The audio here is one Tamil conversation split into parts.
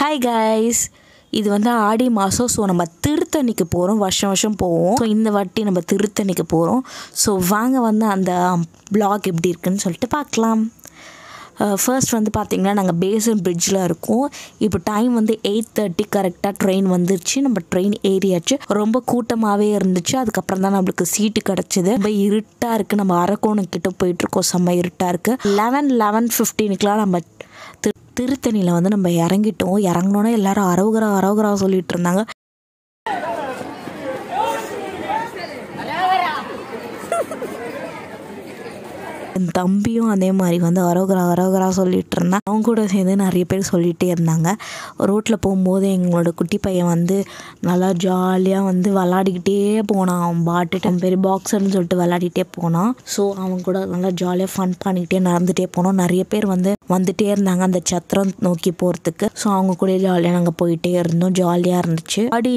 ஹாய் கைஸ் இது வந்து ஆடி மாதம் ஸோ நம்ம திருத்தணிக்கு போகிறோம் வருஷம் வருஷம் போவோம் ஸோ இந்த வாட்டி நம்ம திருத்தணிக்கு போகிறோம் ஸோ வாங்க வந்து அந்த பிளாக் எப்படி இருக்குன்னு சொல்லிட்டு பார்க்கலாம் ஃபர்ஸ்ட் uh, வந்து பார்த்திங்கன்னா நாங்கள் பேசன் பிரிட்ஜில் இருக்கோம் இப்போ டைம் வந்து எயிட் தேர்ட்டி கரெக்டாக ட்ரெயின் வந்துருச்சு நம்ம ட்ரெயின் ஏறியாச்சு ரொம்ப கூட்டமாகவே இருந்துச்சு அதுக்கப்புறம் தான் நம்மளுக்கு சீட்டு கிடச்சிது ரொம்ப இருட்டாக இருக்குது நம்ம அரக்கோணம் கிட்ட போயிட்டுருக்கோம் செம்ம இருட்டாக இருக்குது லெவன் லெவன் ஃபிஃப்டீனுக்குலாம் நம்ம திருத்தணியில் வந்து நம்ம இறங்கிட்டோம் இறங்குனோன்னே எல்லோரும் அரோகரா சொல்லிகிட்டு இருந்தாங்க என் தம்பியும் அதே மாதிரி வந்து அரோகரா அரோகரா சொல்லிகிட்டு இருந்தான் அவங்க கூட சேர்ந்து நிறைய பேர் சொல்லிகிட்டே இருந்தாங்க ரோட்டில் போகும்போது எங்களோட குட்டி பையன் வந்து நல்லா ஜாலியாக வந்து விளாடிக்கிட்டே போனான் அவன் பாட்டு பேர் பாக்ஸர்னு சொல்லிட்டு விளாடிட்டே போனான் ஸோ அவன் கூட நல்லா ஜாலியாக ஃபன் பண்ணிக்கிட்டே நடந்துகிட்டே போனோம் நிறைய பேர் வந்து வந்துகிட்டே இருந்தாங்க அந்த சத்திரம் நோக்கி போகிறதுக்கு ஸோ அவங்க கூட ஜாலியாக நாங்கள் போயிட்டே இருந்தோம் ஜாலியாக இருந்துச்சு அப்படி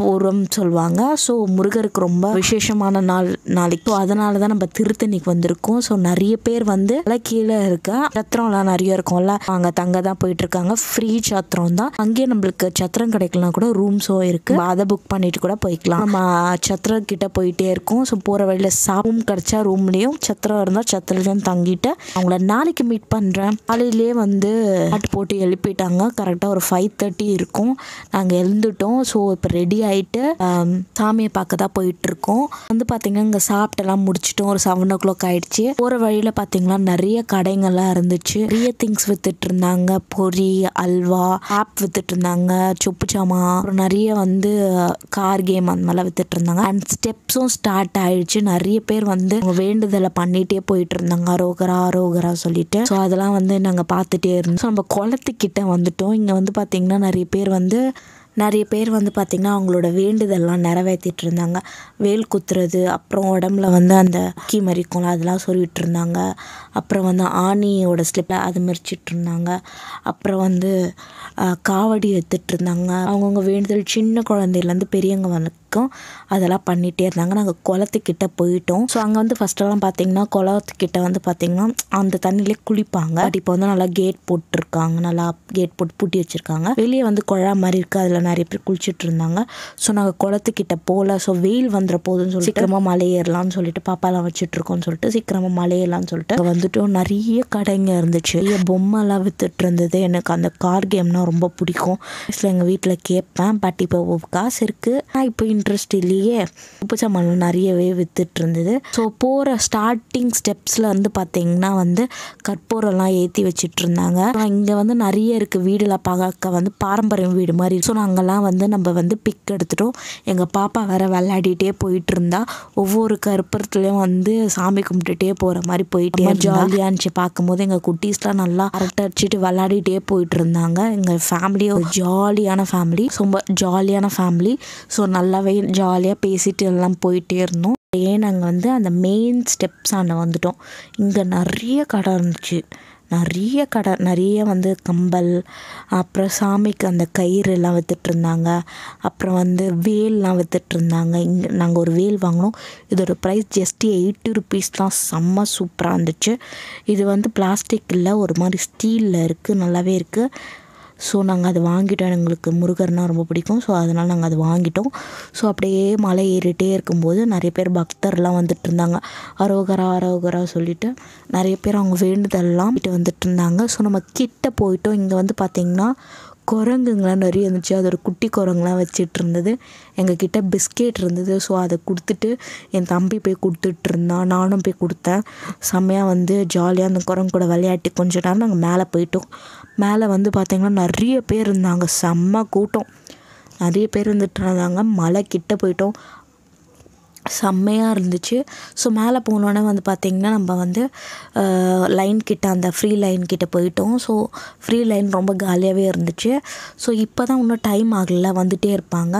பூர்வம் சொல்லுவாங்க ஸோ முருகருக்கு ரொம்ப விசேஷமான நாள் நாளைக்கு அதனால தான் நம்ம திருத்தணிக்கு வந்திருக்கோம் ஸோ நிறைய நிறைய பேர் வந்து கீழே இருக்க சத்திரம்லாம் நிறைய இருக்கும்ல அங்கே தங்க தான் போயிட்டு இருக்காங்க ஃப்ரீ சத்திரம் தான் அங்கேயே நம்மளுக்கு சத்திரம் கிடைக்கலாம் கூட ரூம்ஸோ இருக்கு அதை புக் பண்ணிட்டு கூட போய்க்கலாம் நம்ம சத்திரம் கிட்ட போயிட்டே இருக்கும் ஸோ போற வழியில சாப்பிடும் கிடைச்சா ரூம்லயும் சத்திரம் இருந்தால் சத்திரத்தையும் தங்கிட்டு அவங்கள நாளைக்கு மீட் பண்ணுறேன் காலையிலேயே வந்து பாட்டு போட்டு எழுப்பிட்டாங்க கரெக்டாக ஒரு ஃபைவ் தேர்ட்டி இருக்கும் நாங்கள் எழுந்துட்டோம் ஸோ இப்போ ரெடி ஆகிட்டு சாமியை பார்க்க தான் போயிட்டுருக்கோம் வந்து பார்த்தீங்கன்னா இங்கே சாப்பிட்டெல்லாம் முடிச்சிட்டோம் ஒரு செவன் ஓ கிளாக் ஆயிடுச்சு போகிற வழியில் பார்த்திங்கன்னா நிறைய கடைங்கள்லாம் இருந்துச்சு நிறைய திங்ஸ் வித்துட்டு இருந்தாங்க பொரி அல்வா ஆப் வித்துட்டு இருந்தாங்க சொப்பு சாமா அப்புறம் நிறைய வந்து கார் கேம் அந்த மாதிரிலாம் வித்துட்டு இருந்தாங்க அண்ட் ஸ்டெப்ஸும் ஸ்டார்ட் ஆயிடுச்சு நிறைய பேர் வந்து வேண்டுதலை பண்ணிகிட்டே போயிட்டு இருந்தாங்க அரோகரா அரோகரா சொல்லிட்டு ஸோ அதெல்லாம் வந்து நாங்கள் பார்த்துட்டே இருந்தோம் ஸோ நம்ம குளத்துக்கிட்ட வந்துட்டோம் இங்கே வந்து பார்த்திங்கன்னா நிறைய பேர் வந்து நிறைய பேர் வந்து பார்த்திங்கன்னா அவங்களோட வேண்டுதல்லாம் நிறைவேற்றிட்டு இருந்தாங்க வேல் குத்துறது அப்புறம் உடம்புல வந்து அந்த கி மறிக்கும் அதெல்லாம் சொல்லிகிட்டு இருந்தாங்க அப்புறம் வந்து ஆணியோட ஸ்லிப்பில் அது மறிச்சிட்டு இருந்தாங்க அப்புறம் வந்து காவடி எடுத்துகிட்டு இருந்தாங்க அவங்கவுங்க வேண்டுதல் சின்ன குழந்தையிலேருந்து பெரியவங்க வந்து வரைக்கும் அதெல்லாம் பண்ணிகிட்டே இருந்தாங்க நாங்கள் குளத்துக்கிட்ட போயிட்டோம் ஸோ அங்கே வந்து ஃபஸ்ட்டெல்லாம் பார்த்தீங்கன்னா குளத்துக்கிட்ட வந்து பார்த்திங்கன்னா அந்த தண்ணியிலே குளிப்பாங்க பட் இப்போ வந்து நல்லா கேட் போட்டிருக்காங்க நல்லா கேட் போட்டு பூட்டி வச்சுருக்காங்க வெளியே வந்து குழா மாதிரி இருக்குது அதில் நிறைய பேர் குளிச்சுட்டு இருந்தாங்க ஸோ நாங்கள் குளத்துக்கிட்ட போகல ஸோ வெயில் வந்துட போதுன்னு சொல்லி சீக்கிரமாக மலை ஏறலாம்னு சொல்லிட்டு பாப்பாலாம் வச்சுட்ருக்கோம்னு சொல்லிட்டு சீக்கிரமாக மலை ஏறலாம்னு சொல்லிட்டு அங்கே வந்துட்டு நிறைய கடைங்க இருந்துச்சு நிறைய பொம்மைலாம் வித்துட்டு இருந்தது எனக்கு அந்த கார் கேம்னால் ரொம்ப பிடிக்கும் ஆக்சுவலி எங்கள் வீட்டில் கேட்பேன் பட் இப்போ காசு இருக்குது நான் இப்போ இல்லையே உப்பு சாமான் நிறையவே விற்றுட்டு இருந்தது ஸோ போகிற ஸ்டார்டிங் ஸ்டெப்ஸில் வந்து பார்த்திங்கன்னா வந்து கற்பூரெல்லாம் ஏற்றி வச்சுட்டு இருந்தாங்க இங்கே வந்து நிறைய இருக்குது வீடுலாம் பார்க்க வந்து பாரம்பரியம் வீடு மாதிரி ஸோ நாங்கள்லாம் வந்து நம்ம வந்து பிக் எடுத்துட்டோம் எங்கள் பாப்பா வேற விளையாடிட்டே போயிட்டு இருந்தா ஒவ்வொரு கற்பூரத்துலேயும் வந்து சாமி கும்பிட்டுட்டே போகிற மாதிரி போயிட்டே ஜாலியாக இருந்துச்சு பார்க்கும்போது எங்கள் குட்டீஸ்லாம் நல்லா அரட்டை அடிச்சுட்டு விளையாடிட்டே போயிட்டு இருந்தாங்க எங்கள் ஃபேமிலியும் ஜாலியான ஃபேமிலி ரொம்ப ஜாலியான ஃபேமிலி ஸோ நல்லா கூடவே ஜாலியாக பேசிட்டு எல்லாம் போயிட்டே இருந்தோம் அப்படியே நாங்கள் வந்து அந்த மெயின் ஸ்டெப்ஸ் அண்ணன் வந்துட்டோம் இங்கே நிறைய கடை இருந்துச்சு நிறைய கடை நிறைய வந்து கம்பல் அப்புறம் சாமிக்கு அந்த கயிறுலாம் விற்றுட்ருந்தாங்க அப்புறம் வந்து வேல்லாம் விற்றுட்ருந்தாங்க இங்கே நாங்கள் ஒரு வேல் வாங்கினோம் இதோட ப்ரைஸ் ஜஸ்ட் எயிட்டி ருபீஸ் தான் செம்ம சூப்பராக இருந்துச்சு இது வந்து பிளாஸ்டிக் இல்லை ஒரு மாதிரி ஸ்டீலில் இருக்குது நல்லாவே இருக்குது ஸோ நாங்கள் அதை வாங்கிட்டோம் எங்களுக்கு முருகர்னால் ரொம்ப பிடிக்கும் ஸோ அதனால் நாங்கள் அதை வாங்கிட்டோம் ஸோ அப்படியே மலை ஏறிட்டே இருக்கும்போது நிறைய பேர் பக்தர்லாம் வந்துட்டு இருந்தாங்க அரோகரா அரோகரா சொல்லிட்டு நிறைய பேர் அவங்க வேண்டுதல்லாம் வந்துட்டு இருந்தாங்க ஸோ நம்ம கிட்ட போயிட்டோம் இங்கே வந்து பார்த்திங்கன்னா குரங்குங்களாம் நிறைய இருந்துச்சு அது ஒரு குட்டி குரங்குலாம் வச்சிட்டு இருந்தது எங்ககிட்ட பிஸ்கெட் இருந்தது ஸோ அதை கொடுத்துட்டு என் தம்பி போய் கொடுத்துட்ருந்தான் நானும் போய் கொடுத்தேன் செம்மையாக வந்து ஜாலியாக அந்த குரங்கு கூட விளையாட்டி கொஞ்ச நேரம் நாங்கள் மேலே போயிட்டோம் மேலே வந்து பார்த்திங்கன்னா நிறைய பேர் இருந்தாங்க செம்ம கூட்டம் நிறைய பேர் இருந்துட்டு இருந்தாங்க மலை கிட்ட போயிட்டோம் செம்மையாக இருந்துச்சு ஸோ மேலே போனோடனே வந்து பார்த்திங்கன்னா நம்ம வந்து லைன் கிட்ட அந்த ஃப்ரீ லைன் கிட்டே போயிட்டோம் ஸோ ஃப்ரீ லைன் ரொம்ப காலியாகவே இருந்துச்சு ஸோ இப்போ தான் இன்னும் டைம் ஆகல வந்துகிட்டே இருப்பாங்க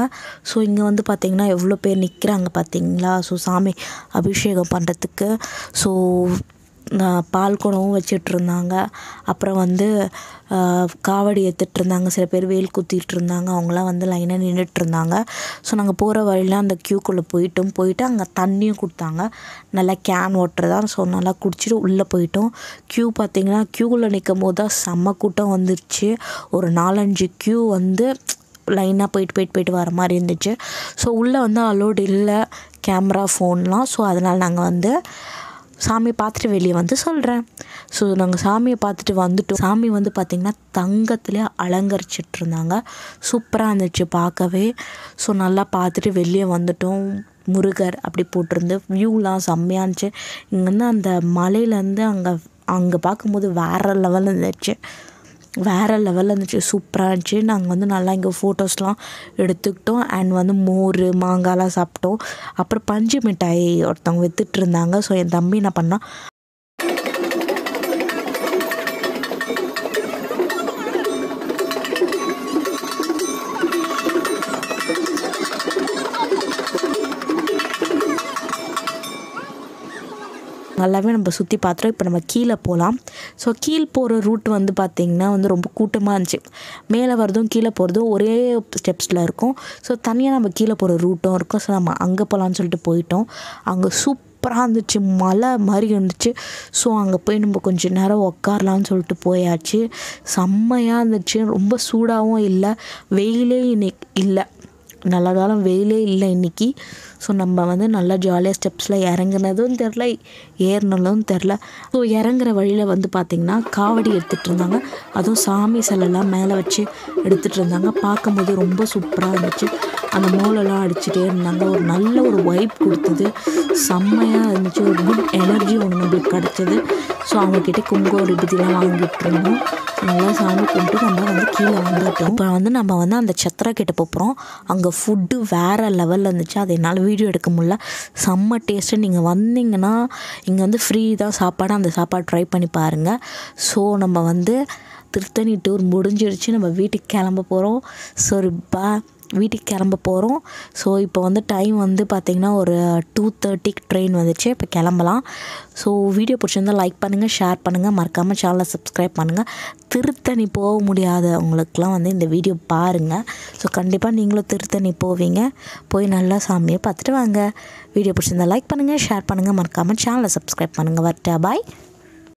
ஸோ இங்கே வந்து பார்த்திங்கன்னா எவ்வளோ பேர் நிற்கிறாங்க பார்த்திங்களா ஸோ சாமி அபிஷேகம் பண்ணுறதுக்கு ஸோ பால் குடமும் வச்சிட்டிருந்தாங்க அப்புறம் வந்து காவடி எடுத்துட்டிருந்தாங்க சில பேர் வேல் இருந்தாங்க அவங்களாம் வந்து லைனாக நின்றுட்டுருந்தாங்க ஸோ நாங்கள் போகிற வழியில் அந்த க்யூக்குள்ளே போயிட்டோம் போயிட்டு அங்கே தண்ணியும் கொடுத்தாங்க நல்லா கேன் வாட்டர் தான் ஸோ நல்லா குடிச்சிட்டு உள்ளே போயிட்டோம் க்யூ பார்த்திங்கன்னா க்யூவில் நிற்கும் போது தான் செம்ம கூட்டம் வந்துருச்சு ஒரு நாலஞ்சு க்யூ வந்து லைனாக போயிட்டு போயிட்டு போயிட்டு வர மாதிரி இருந்துச்சு ஸோ உள்ளே வந்து அலோடு இல்லை கேமரா ஃபோன்லாம் ஸோ அதனால் நாங்கள் வந்து சாமியை பார்த்துட்டு வெளியே வந்து சொல்கிறேன் ஸோ நாங்கள் சாமியை பார்த்துட்டு வந்துட்டோம் சாமி வந்து பார்த்திங்கன்னா தங்கத்தில் அலங்கரிச்சிட்ருந்தாங்க சூப்பராக இருந்துச்சு பார்க்கவே ஸோ நல்லா பார்த்துட்டு வெளியே வந்துட்டோம் முருகர் அப்படி போட்டிருந்து வியூலாம் செம்மையாக இருந்துச்சு இங்கேருந்து அந்த மலையிலேருந்து அங்கே அங்கே பார்க்கும்போது வேறு லெவலில் இருந்துச்சு வேறு லெவலில் இருந்துச்சு சூப்பராக இருந்துச்சு நாங்கள் வந்து நல்லா இங்கே ஃபோட்டோஸ்லாம் எடுத்துக்கிட்டோம் அண்ட் வந்து மோர் மாங்காலாம் சாப்பிட்டோம் அப்புறம் பஞ்சு மிட்டாய் ஒருத்தவங்க விற்றுட்ருந்தாங்க ஸோ என் தம்பி என்ன பண்ணால் நல்லாவே நம்ம சுற்றி பார்த்துட்டோம் இப்போ நம்ம கீழே போகலாம் ஸோ கீழ் போகிற ரூட் வந்து பார்த்திங்கன்னா வந்து ரொம்ப கூட்டமாக இருந்துச்சு மேலே வரதும் கீழே போகிறதும் ஒரே ஸ்டெப்ஸில் இருக்கும் ஸோ தனியாக நம்ம கீழே போகிற ரூட்டும் இருக்கும் ஸோ நம்ம அங்கே போகலான்னு சொல்லிட்டு போயிட்டோம் அங்கே சூப் சூப்பராக இருந்துச்சு மழை மாதிரி இருந்துச்சு ஸோ அங்கே போய் நம்ம கொஞ்சம் நேரம் உக்காரலான்னு சொல்லிட்டு போயாச்சு செம்மையாக இருந்துச்சு ரொம்ப சூடாகவும் இல்லை வெயிலே இன்னைக்கு இல்லை நல்ல காலம் வெயிலே இல்லை இன்றைக்கி ஸோ நம்ம வந்து நல்லா ஜாலியாக ஸ்டெப்ஸில் இறங்குனதும் தெரில ஏறினதும் தெரில ஸோ இறங்குற வழியில் வந்து பார்த்திங்கன்னா காவடி எடுத்துகிட்டு இருந்தாங்க அதுவும் சாமி சிலைலாம் மேலே வச்சு எடுத்துகிட்டு இருந்தாங்க பார்க்கும்போது ரொம்ப சூப்பராக இருந்துச்சு அந்த மோலெல்லாம் அடிச்சுட்டே இருந்தாங்க ஒரு நல்ல ஒரு வைப் கொடுத்தது செம்மையாக இருந்துச்சு ஒரு குட் எனர்ஜி ஒன்று நம்மளுக்கு கிடச்சிது ஸோ அவங்கக்கிட்ட குங்குமம் விபதிலாம் வாங்கிட்டு இருந்தோம் நல்லா சாமி கும்பிட்டு நம்ம வந்து கீழே வந்துட்டோம் இப்போ வந்து நம்ம வந்து அந்த சத்ரா கிட்ட போகிறோம் அங்கே ஃபுட்டு வேறு லெவலில் இருந்துச்சு அது என்னால் வீடியோ எடுக்க முடில செம்ம டேஸ்ட்டு நீங்கள் வந்தீங்கன்னா இங்கே வந்து ஃப்ரீ தான் சாப்பாடு அந்த சாப்பாடு ட்ரை பண்ணி பாருங்கள் ஸோ நம்ம வந்து திருத்தணி டூர் முடிஞ்சிருச்சு நம்ம வீட்டுக்கு கிளம்ப போகிறோம் ஸோ பா வீட்டுக்கு கிளம்ப போகிறோம் ஸோ இப்போ வந்து டைம் வந்து பார்த்திங்கன்னா ஒரு டூ தேர்ட்டிக்கு ட்ரெயின் வந்துச்சு இப்போ கிளம்பலாம் ஸோ வீடியோ பிடிச்சிருந்தால் லைக் பண்ணுங்கள் ஷேர் பண்ணுங்கள் மறக்காமல் சேனலை சப்ஸ்கிரைப் பண்ணுங்கள் திருத்தணி போக முடியாதவங்களுக்கெலாம் வந்து இந்த வீடியோ பாருங்கள் ஸோ கண்டிப்பாக நீங்களும் திருத்தணி போவீங்க போய் நல்லா சாமியை பார்த்துட்டு வாங்க வீடியோ பிடிச்சிருந்தால் லைக் பண்ணுங்கள் ஷேர் பண்ணுங்கள் மறக்காமல் சேனலை சப்ஸ்கிரைப் பண்ணுங்கள் வரட்டா பாய்